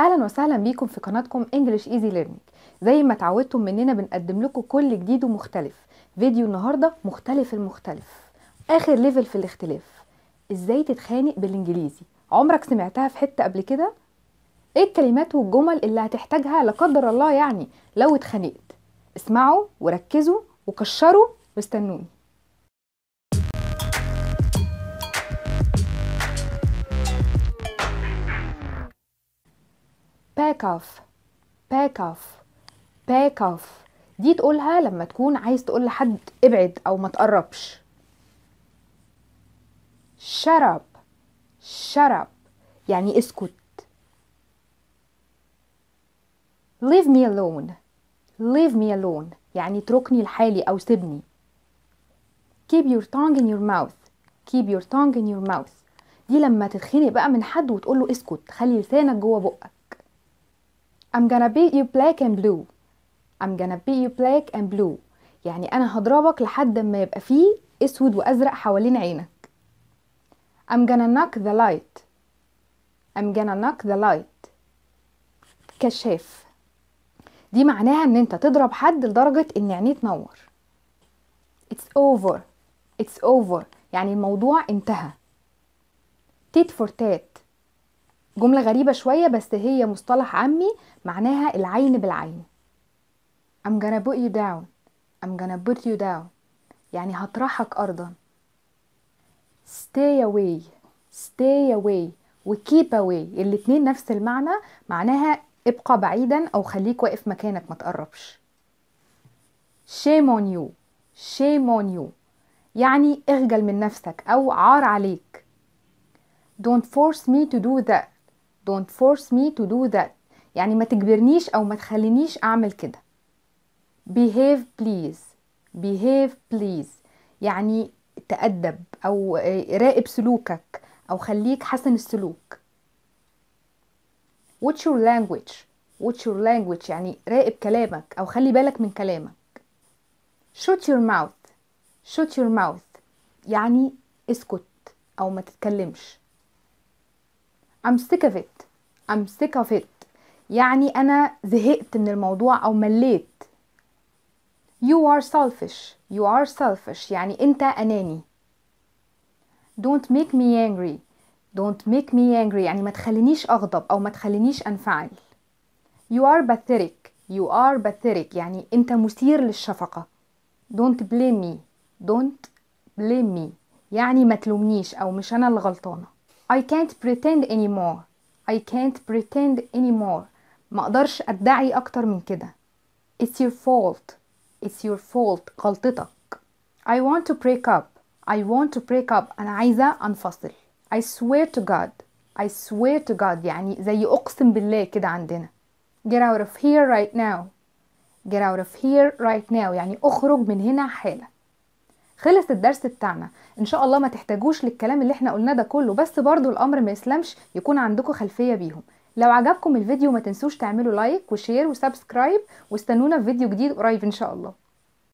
اهلا وسهلا بيكم في قناتكم انجلش ايزي ليرنينج زي ما اتعودتم مننا بنقدم لكم كل جديد ومختلف فيديو النهارده مختلف المختلف اخر ليفل في الاختلاف ازاي تتخانق بالانجليزي عمرك سمعتها في حته قبل كده ايه الكلمات والجمل اللي هتحتاجها لا قدر الله يعني لو اتخانقت اسمعوا وركزوا وكشروا واستنوني باك اوف باك اوف باك اوف دي تقولها لما تكون عايز تقول لحد ابعد او ما تقربش shut up shut up يعني اسكت leave me alone leave me alone يعني اتركني لحالي او سيبني keep your tongue in your mouth keep your tongue in your mouth دي لما تتخنق بقى من حد وتقول له اسكت خلي لسانك جوه بقك I'm gonna beat you black and blue I'm gonna beat you black and blue يعني أنا هضربك لحد ما يبقى فيه أسود وأزرق حوالين عينك I'm gonna knock the light I'm gonna knock the light كشاف دي معناها ان انت تضرب حد لدرجة ان عينيه تنور It's over It's over يعني الموضوع انتهى تيت فور تات جملة غريبة شوية بس هي مصطلح عامي معناها العين بالعين I'm gonna put you down I'm gonna put you down يعني هطرحك أرضا stay away stay away keep away الاتنين نفس المعنى معناها ابقى بعيدا أو خليك واقف مكانك ما تقربش shame on you shame on you يعني اخجل من نفسك أو عار عليك don't force me to do that don't force me to do that يعني ما تجبرنيش أو ما تخلينيش أعمل كده behave please behave please يعني تأدب أو راقب سلوكك أو خليك حسن السلوك what's your language what's your language يعني راقب كلامك أو خلي بالك من كلامك shut your mouth shut your mouth يعني اسكت أو ما تتكلمش I'm sick of it I'm sick of it يعني أنا زهقت من الموضوع أو مليت You are selfish You are selfish يعني أنت أناني Don't make me angry Don't make me angry يعني ما تخلينيش أغضب أو ما تخلينيش أنفعل You are pathetic You are pathetic يعني أنت مثير للشفقة Don't blame me Don't blame me يعني ما تلومنيش أو مش أنا الغلطانة غلطانة I can't pretend anymore I can't pretend anymore ما اقدرش ادعي اكتر من كده It's your fault It's your fault غلطتك I want to break up I want to break up انا عايزة انفصل I swear to God I swear to God يعني زي اقسم بالله كده عندنا Get out of here right now Get out of here right now يعني اخرج من هنا حالا خلص الدرس بتاعنا ان شاء الله ما تحتاجوش للكلام اللي احنا قلناه ده كله بس برضو الامر ما يسلمش يكون عندكم خلفيه بيهم لو عجبكم الفيديو ما تنسوش تعملوا لايك وشير وسبسكرايب واستنونا في فيديو جديد قريب ان شاء الله